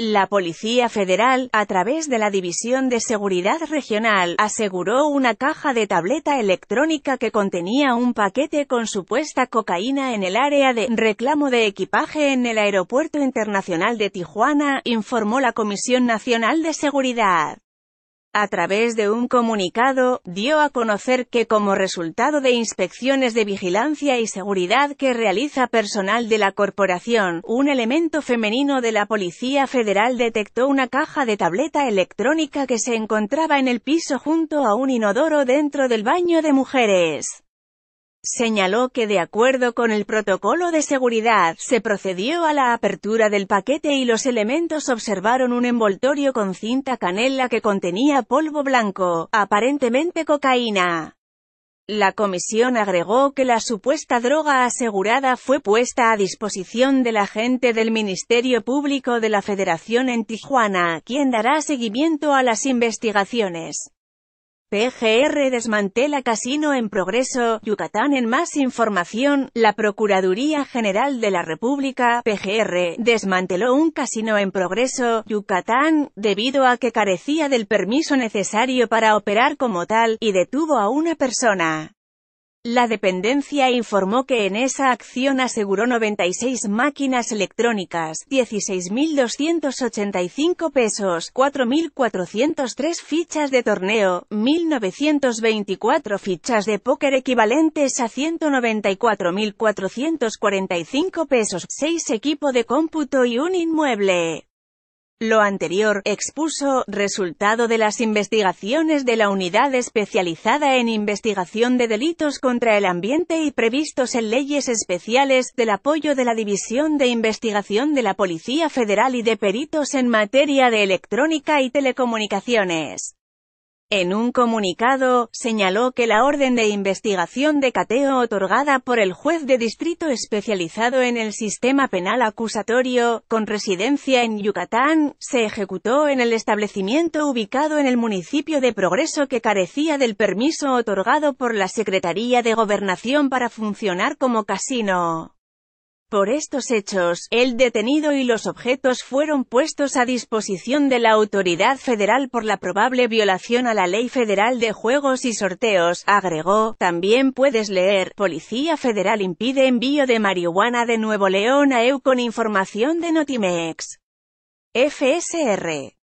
La Policía Federal, a través de la División de Seguridad Regional, aseguró una caja de tableta electrónica que contenía un paquete con supuesta cocaína en el área de reclamo de equipaje en el Aeropuerto Internacional de Tijuana, informó la Comisión Nacional de Seguridad. A través de un comunicado, dio a conocer que como resultado de inspecciones de vigilancia y seguridad que realiza personal de la corporación, un elemento femenino de la Policía Federal detectó una caja de tableta electrónica que se encontraba en el piso junto a un inodoro dentro del baño de mujeres. Señaló que de acuerdo con el protocolo de seguridad, se procedió a la apertura del paquete y los elementos observaron un envoltorio con cinta canela que contenía polvo blanco, aparentemente cocaína. La comisión agregó que la supuesta droga asegurada fue puesta a disposición del agente del Ministerio Público de la Federación en Tijuana, quien dará seguimiento a las investigaciones. PGR desmantela Casino en Progreso, Yucatán En más información, la Procuraduría General de la República, PGR, desmanteló un casino en Progreso, Yucatán, debido a que carecía del permiso necesario para operar como tal, y detuvo a una persona. La dependencia informó que en esa acción aseguró 96 máquinas electrónicas, 16.285 pesos, 4.403 fichas de torneo, 1.924 fichas de póker equivalentes a 194.445 pesos, 6 equipo de cómputo y un inmueble. Lo anterior, expuso, resultado de las investigaciones de la Unidad Especializada en Investigación de Delitos contra el Ambiente y previstos en leyes especiales, del apoyo de la División de Investigación de la Policía Federal y de Peritos en materia de electrónica y telecomunicaciones. En un comunicado, señaló que la orden de investigación de cateo otorgada por el juez de distrito especializado en el sistema penal acusatorio, con residencia en Yucatán, se ejecutó en el establecimiento ubicado en el municipio de Progreso que carecía del permiso otorgado por la Secretaría de Gobernación para funcionar como casino. Por estos hechos, el detenido y los objetos fueron puestos a disposición de la autoridad federal por la probable violación a la Ley Federal de Juegos y Sorteos, agregó. También puedes leer, Policía Federal impide envío de marihuana de Nuevo León a EU con información de Notimex. FSR